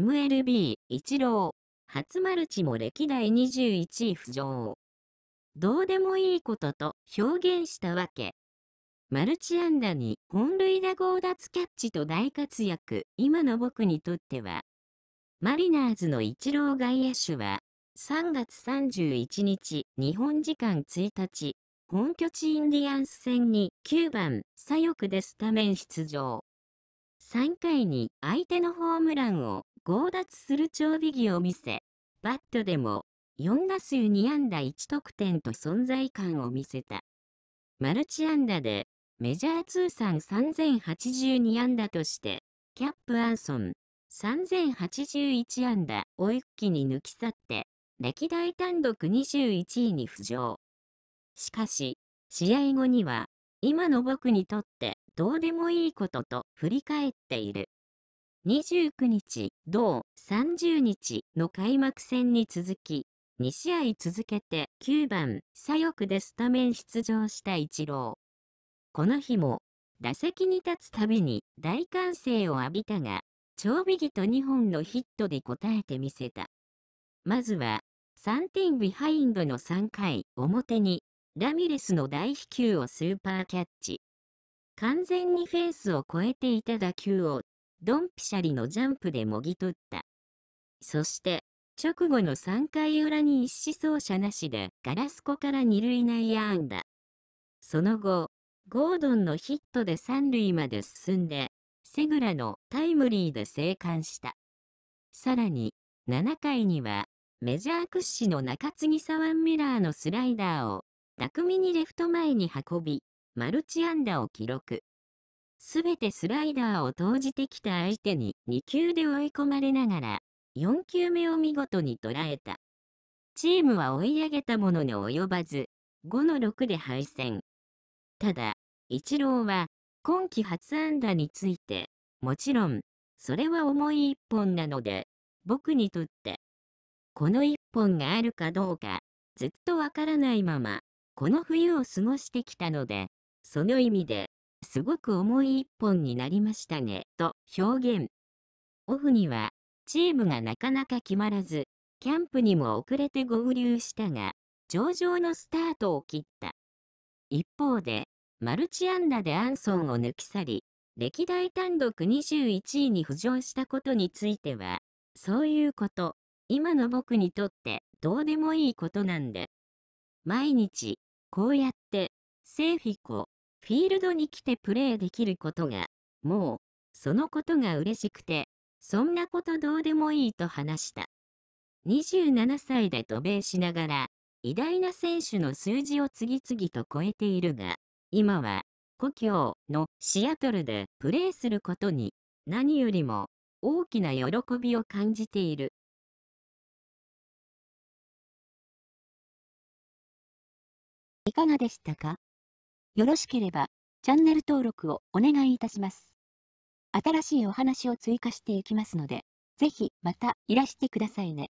MLB、一郎、初マルチも歴代21位浮上。どうでもいいことと表現したわけ。マルチ安打に本塁打強奪キャッチと大活躍、今の僕にとっては、マリナーズのイチロー外野手は、3月31日、日本時間1日、本拠地インディアンス戦に9番、左翼でスタメン出場。3回に相手のホームランを強奪する長尾儀を見せ、バットでも4打数2安打1得点と存在感を見せた。マルチ安打でメジャー通算3082安打として、キャップアンソン3081安打を一気に抜き去って、歴代単独21位に浮上。しかし、試合後には、今の僕にとってどうでもいいことと振り返っている。29日、同30日の開幕戦に続き、2試合続けて9番左翼でスタメン出場したイチロー。この日も打席に立つたびに大歓声を浴びたが、長尾木と2本のヒットで応えてみせた。まずは3点ビハインドの3回表にラミレスの大飛球をスーパーキャッチ。完全にフェンスを越えていた打球をドンピシャリのジャンプでもぎ取った。そして、直後の3回裏に一死走者なしでガラスコから二塁内野安打。その後、ゴードンのヒットで三塁まで進んで、セグラのタイムリーで生還した。さらに、7回には、メジャー屈指の中継ぎサワンミラーのスライダーを、巧みにレフト前に運び、マルチ安打を記録。すべてスライダーを投じてきた相手に2球で追い込まれながら、4球目を見事に捉えた。チームは追い上げたものに及ばず、5の6で敗戦。ただ、イチローは、今季初安打について、もちろん、それは重い一本なので、僕にとって、この一本があるかどうか、ずっとわからないまま、この冬を過ごしてきたので、その意味で、すごく重い一本になりましたね、と表現。オフには、チームがなかなか決まらず、キャンプにも遅れて合流したが、上々のスタートを切った。一方で、マルチ安打でアンソンを抜き去り、歴代単独21位に浮上したことについては、そういうこと、今の僕にとってどうでもいいことなんで。毎日、こうやって、セーフィコ、フィールドに来てプレーできることが、もう、そのことが嬉しくて、そんなことどうでもいいと話した。27歳で渡米しながら、偉大な選手の数字を次々と超えているが、今は、故郷のシアトルでプレーすることに、何よりも大きな喜びを感じている。いかがでしたかよろしければ、チャンネル登録をお願いいたします。新しいお話を追加していきますので、ぜひまたいらしてくださいね。